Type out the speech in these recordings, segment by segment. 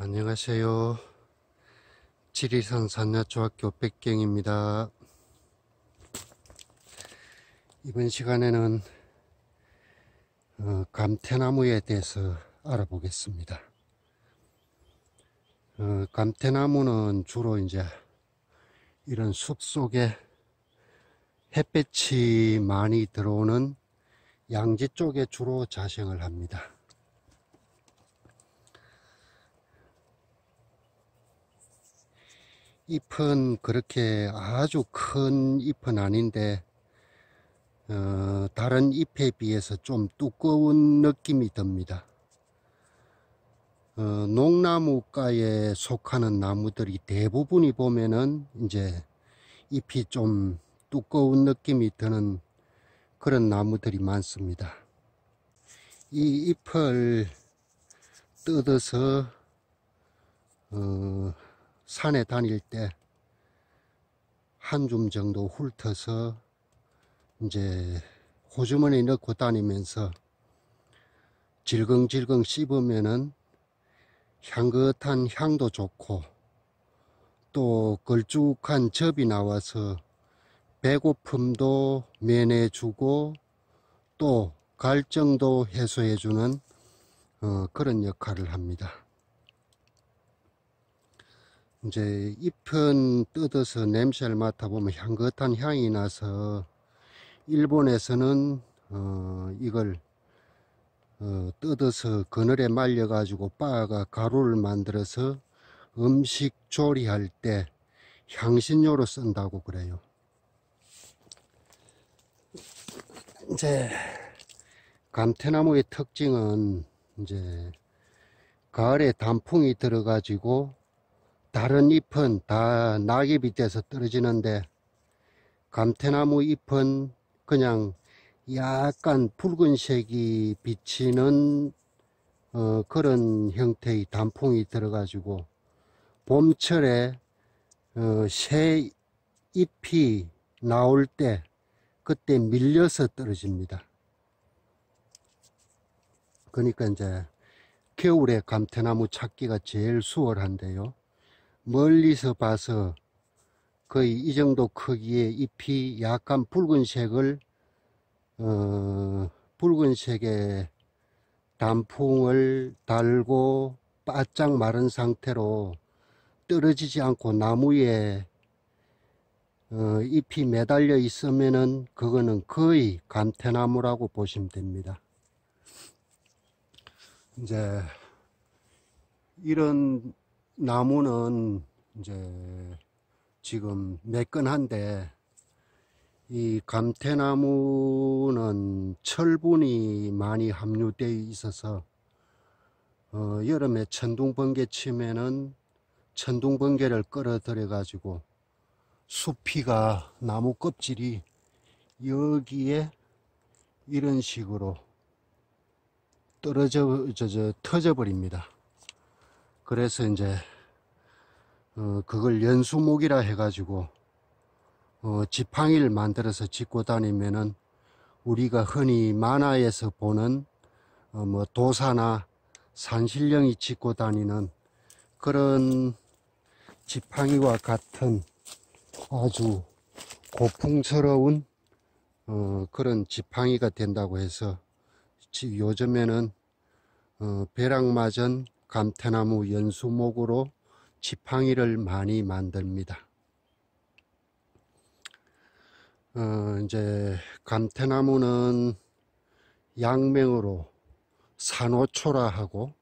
안녕하세요. 지리산 산야초학교 백경입니다. 이번 시간에는 어, 감태나무에 대해서 알아보겠습니다. 어, 감태나무는 주로 이제 이런 숲 속에 햇볕이 많이 들어오는 양지 쪽에 주로 자생을 합니다. 잎은 그렇게 아주 큰 잎은 아닌데 어, 다른 잎에 비해서 좀 두꺼운 느낌이 듭니다. 어, 농나무과에 속하는 나무들이 대부분이 보면은 이제 잎이 좀 두꺼운 느낌이 드는 그런 나무들이 많습니다. 이 잎을 뜯어서 어, 산에 다닐 때 한 줌 정도 훑어서 이제 호주머니 넣고 다니면서 질겅질겅 씹으면은 향긋한 향도 좋고 또 걸쭉한 접이 나와서 배고픔도 면해주고 또 갈증도 해소해주는 어, 그런 역할을 합니다. 이제 잎은 뜯어서 냄새를 맡아보면 향긋한 향이 나서 일본에서는 어 이걸 어 뜯어서 그늘에 말려 가지고 빠가 가루를 만들어서 음식 조리할 때 향신료로 쓴다고 그래요 이제 감태나무의 특징은 이제 가을에 단풍이 들어 가지고 다른 잎은 다낙이 밑에서 떨어지는데 감태나무 잎은 그냥 약간 붉은색이 비치는 어, 그런 형태의 단풍이 들어가지고 봄철에 어, 새 잎이 나올 때 그때 밀려서 떨어집니다. 그러니까 이제 겨울에 감태나무 찾기가 제일 수월한데요. 멀리서 봐서 거의 이 정도 크기의 잎이 약간 붉은색을 어, 붉은색의 단풍을 달고 바짝 마른 상태로 떨어지지 않고 나무에 어, 잎이 매달려 있으면은 그거는 거의 감태나무라고 보시면 됩니다. 이제 이런 나무는 이제 지금 매끈한데 이 감태나무는 철분이 많이 함유되어 있어서 어, 여름에 천둥번개 치면은 천둥번개를 끌어들여 가지고 수피가 나무 껍질이 여기에 이런 식으로 떨어져 저, 저, 터져 버립니다 그래서 이제 어, 그걸 연수목이라 해가지고 어, 지팡이를 만들어서 짓고 다니면은 우리가 흔히 만화에서 보는 어, 뭐 도사나 산신령이 짓고 다니는 그런 지팡이와 같은 아주 고풍스러운 어, 그런 지팡이가 된다고 해서 요즘에는 어, 배락마전 감태나무 연수목으로 지팡이를 많이 만듭니다. 어, 이제 감태나무는 양명으로 산호초라 하고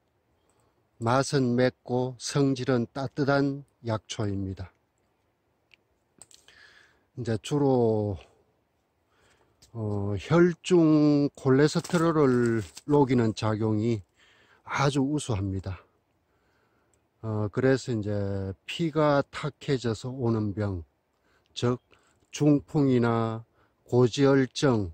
맛은 맵고 성질은 따뜻한 약초입니다. 이제 주로 어, 혈중 콜레스테롤을 녹이는 작용이 아주 우수합니다. 어, 그래서 이제 피가 탁해져서 오는 병, 즉 중풍이나 고지혈증,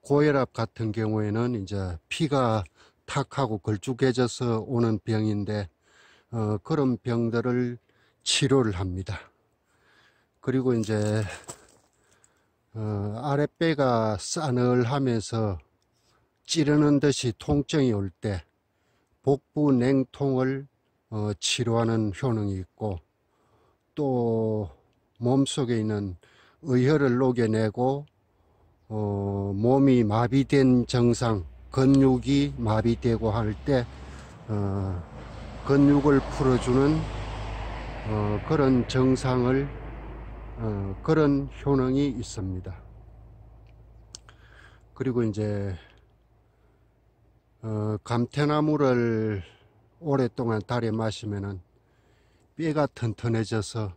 고혈압 같은 경우에는 이제 피가 탁하고 걸쭉해져서 오는 병인데 어, 그런 병들을 치료를 합니다. 그리고 이제 어, 아랫배가 싸늘하면서 찌르는 듯이 통증이 올때 복부 냉통을 어, 치료하는 효능이 있고 또 몸속에 있는 의혈을 녹여내고 어, 몸이 마비된 증상 근육이 마비되고 할때 어, 근육을 풀어주는 어, 그런 증상을 어, 그런 효능이 있습니다. 그리고 이제 어, 감태나무를 오랫동안 달에 마시면은 뼈가 튼튼해져서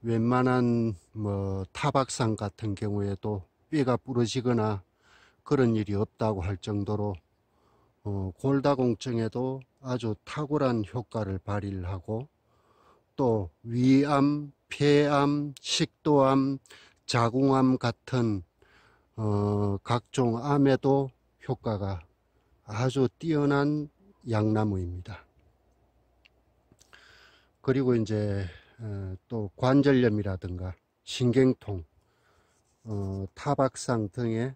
웬만한 뭐 타박상 같은 경우에도 뼈가 부러지거나 그런 일이 없다고 할 정도로 어, 골다공증에도 아주 탁월한 효과를 발휘를 하고 또 위암, 폐암, 식도암, 자궁암 같은 어, 각종 암에도 효과가 아주 뛰어난 양나무입니다. 그리고 이제 어, 또 관절염이라든가 신경통, 어, 타박상 등의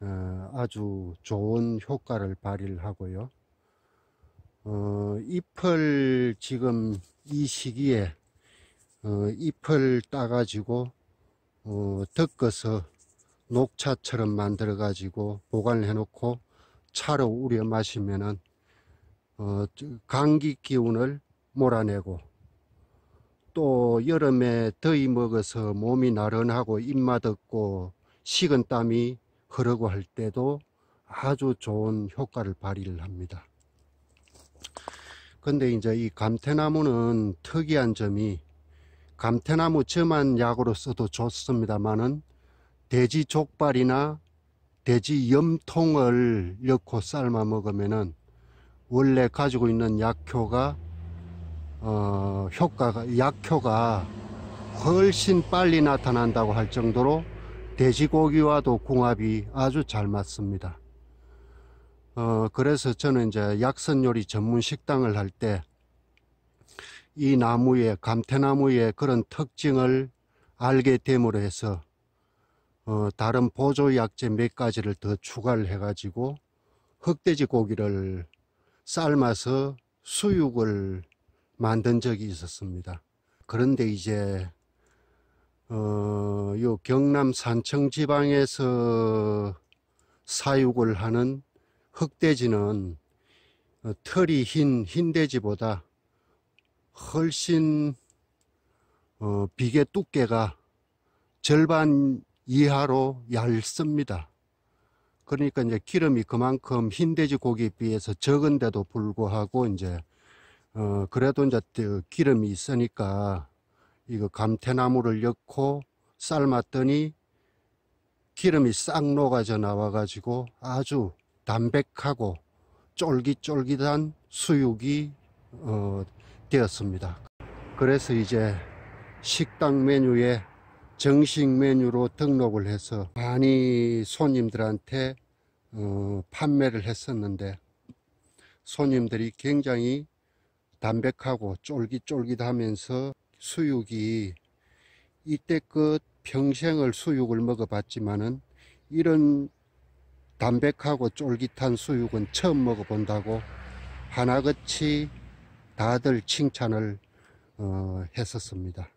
어, 아주 좋은 효과를 발휘 하고요. 어, 잎을 지금 이 시기에 어, 잎을 따가지고 어, 덮어서 녹차처럼 만들어 가지고 보관 해놓고 차로 우려 마시면은 어, 감기 기운을 몰아내고 또 여름에 더위 먹어서 몸이 나른하고 입맛 없고 식은 땀이 흐르고 할 때도 아주 좋은 효과를 발휘를 합니다. 근데 이제 이 감태나무는 특이한 점이 감태나무 저만 약으로 써도 좋습니다만은 돼지 족발이나 돼지 염통을 넣고 삶아 먹으면은 원래 가지고 있는 약효가 어, 효과가 약효가 훨씬 빨리 나타난다고 할 정도로 돼지고기와도 궁합이 아주 잘 맞습니다. 어, 그래서 저는 이제 약선 요리 전문 식당을 할 때 이 나무의 감태나무의 그런 특징을 알게 됨으로 해서 어, 다른 보조약재 몇 가지를 더 추가를 해가지고 흑돼지 고기를 삶아서 수육을 만든 적이 있었습니다. 그런데 이제 어, 요 경남 산청 지방에서 사육을 하는 흑돼지는 어, 털이 흰 흰돼지보다 훨씬 어, 비계 두께가 절반 이하로 얇습니다. 그러니까 이제 기름이 그만큼 흰 돼지고기에 비해서 적은데도 불구하고 이제 어 그래도 이제 그 기름이 있으니까 이거 감태나무를 넣고 삶았더니 기름이 싹 녹아져 나와 가지고 아주 담백하고 쫄깃쫄깃한 수육이 어 되었습니다. 그래서 이제 식당 메뉴에 정식 메뉴로 등록을 해서 많이 손님들한테 어, 판매를 했었는데 손님들이 굉장히 담백하고 쫄깃쫄깃하면서 수육이 이때껏 평생을 수육을 먹어봤지만은 이런 담백하고 쫄깃한 수육은 처음 먹어본다고 하나같이 다들 칭찬을 어, 했었습니다.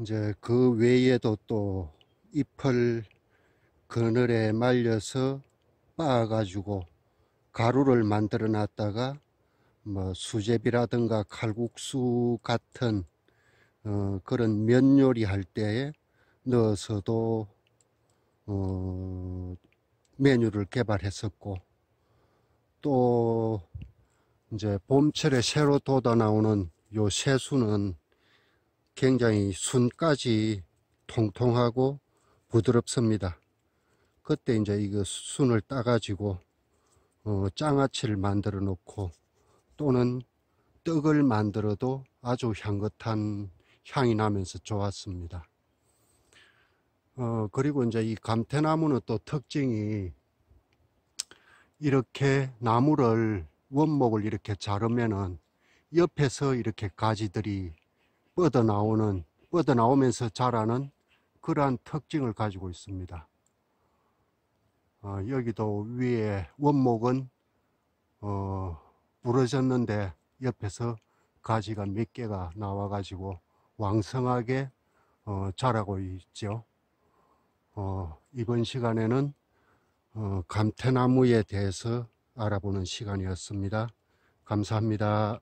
이제 그 외에도 또 잎을 그늘에 말려서 빻아 가지고 가루를 만들어 놨다가 뭐 수제비라든가 칼국수 같은 어, 그런 면 요리 할 때에 넣어서도 어, 메뉴를 개발했었고 또 이제 봄철에 새로 돋아 나오는 요 새수는 굉장히 순까지 통통하고 부드럽습니다. 그때 이제 이거 순을 따가지고 어, 장아찌를 만들어 놓고 또는 떡을 만들어도 아주 향긋한 향이 나면서 좋았습니다. 어, 그리고 이제 이 감태나무는 또 특징이 이렇게 나무를 원목을 이렇게 자르면은 옆에서 이렇게 가지들이 뻗어나오는, 뻗어나오면서 자라는 그러한 특징을 가지고 있습니다. 어, 여기도 위에 원목은 어, 부러졌는데 옆에서 가지가 몇 개가 나와 가지고 왕성하게 어, 자라고 있죠. 어, 이번 시간에는 어, 감태나무에 대해서 알아보는 시간이었습니다. 감사합니다.